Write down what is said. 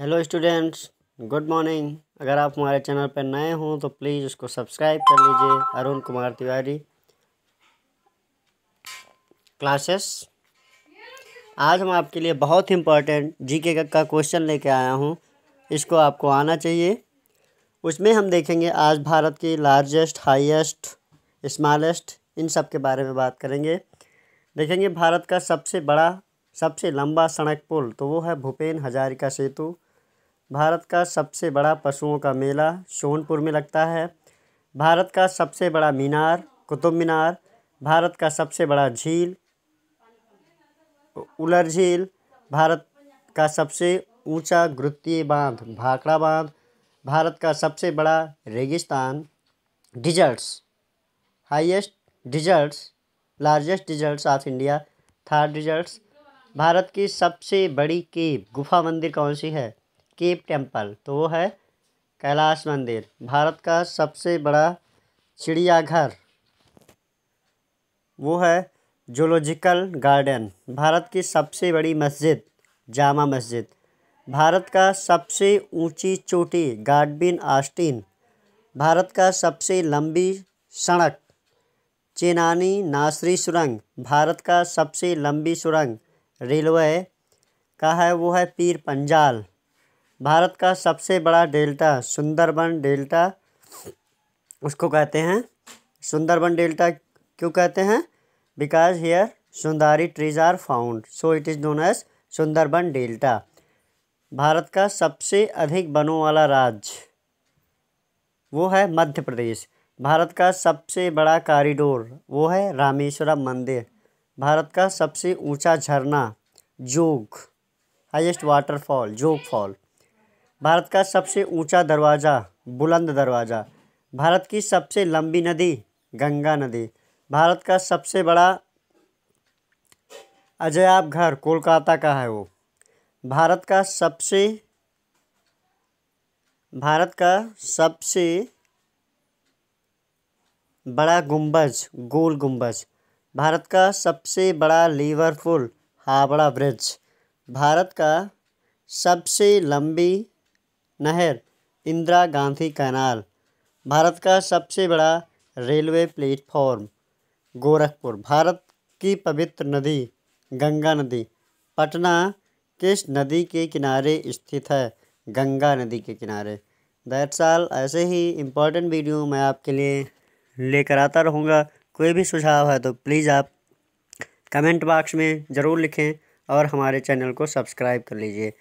hello students good morning अगर आप हमारे चैनल पर नए हों तो प्लीज़ उसको सब्सक्राइब कर लीजिए अरुण कुमार तिवारी क्लासेस आज हम आपके लिए बहुत ही इम्पोर्टेंट जीके का क्वेश्चन लेके आया हूँ इसको आपको आना चाहिए उसमें हम देखेंगे आज भारत की लार्जेस्ट हाईएस्ट स्मॉलेस्ट इन सब के बारे में बात करेंगे देखेंगे भारत का सबसे बड़ा सबसे लंबा सड़क पुल तो वो है भूपेन हजारिका सेतु भारत का सबसे बड़ा पशुओं का मेला सोनपुर में लगता है भारत का सबसे बड़ा मीनार कुतुब मीनार भारत का सबसे बड़ा झील उलर झील भारत का सबसे ऊंचा गुरुत्वीय बांध भाखड़ा बांध भारत का सबसे बड़ा रेगिस्तान deserts highest deserts largest deserts of India Thar deserts भारत की सबसे बड़ी केव गुफा मंदिर कौन सी है केप टेम्पल तो वो है कैलाश मंदिर भारत का सबसे बड़ा चिड़ियाघर वो है जोलॉजिकल गार्डन भारत की सबसे बड़ी मस्जिद जामा मस्जिद भारत का सबसे ऊंची चोटी गार्डबिन आस्टीन भारत का सबसे लंबी सड़क चेनानी नासरी सुरंग भारत का सबसे लंबी सुरंग रेलवे का है वो है पीर पंजाल भारत का सबसे बड़ा डेल्टा सुंदरबन डेल्टा उसको कहते हैं सुंदरबन डेल्टा क्यों कहते हैं because here sundari trees are found so it is known as Sundarban delta भारत का सबसे अधिक बनों वाला राज्य वो है मध्य प्रदेश भारत का सबसे बड़ा कॉरिडोर वो है रामेश्वरम मंदिर भारत का सबसे ऊंचा झरना Jog highest waterfall Jog fall भारत का सबसे ऊंचा दरवाज़ा बुलंद दरवाज़ा भारत की सबसे लंबी नदी गंगा नदी भारत का सबसे बड़ा अजयाब घर कोलकाता का है वो भारत का सबसे भारत का सबसे बड़ा गुंबज गोल गुंबज भारत का सबसे बड़ा लीवरपुल हावड़ा ब्रिज भारत का सबसे लंबी नहर इंदिरा गांधी कैनाल भारत का सबसे बड़ा रेलवे प्लेटफॉर्म गोरखपुर भारत की पवित्र नदी गंगा नदी पटना किस नदी के किनारे स्थित है गंगा नदी के किनारे दैट्स साल ऐसे ही इम्पोर्टेंट वीडियो मैं आपके लिए लेकर आता रहूँगा कोई भी सुझाव है तो प्लीज़ आप कमेंट बॉक्स में ज़रूर लिखें और हमारे चैनल को सब्सक्राइब कर लीजिए